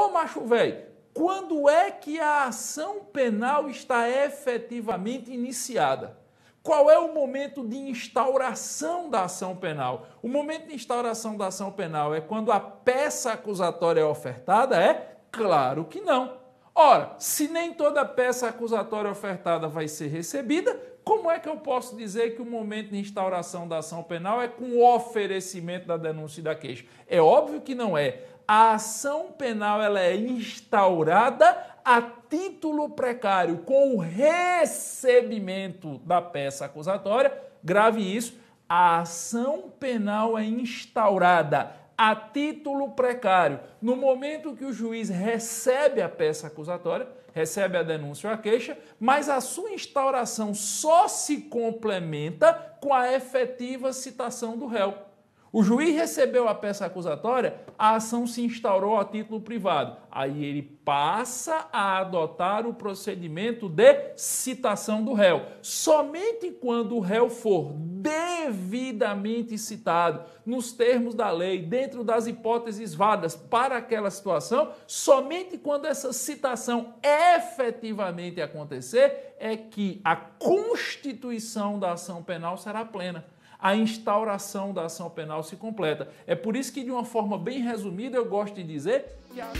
Ô macho velho, quando é que a ação penal está efetivamente iniciada? Qual é o momento de instauração da ação penal? O momento de instauração da ação penal é quando a peça acusatória é ofertada? É? Claro que não. Ora, se nem toda peça acusatória ofertada vai ser recebida, como é que eu posso dizer que o momento de instauração da ação penal é com o oferecimento da denúncia e da queixa? É óbvio que não é. A ação penal ela é instaurada a título precário, com o recebimento da peça acusatória. Grave isso. A ação penal é instaurada a título precário. No momento que o juiz recebe a peça acusatória, recebe a denúncia ou a queixa, mas a sua instauração só se complementa com a efetiva citação do réu. O juiz recebeu a peça acusatória, a ação se instaurou a título privado. Aí ele passa a adotar o procedimento de citação do réu. Somente quando o réu for devidamente citado, nos termos da lei, dentro das hipóteses vadas para aquela situação, somente quando essa citação efetivamente acontecer é que a constituição da ação penal será plena a instauração da ação penal se completa. É por isso que, de uma forma bem resumida, eu gosto de dizer que a...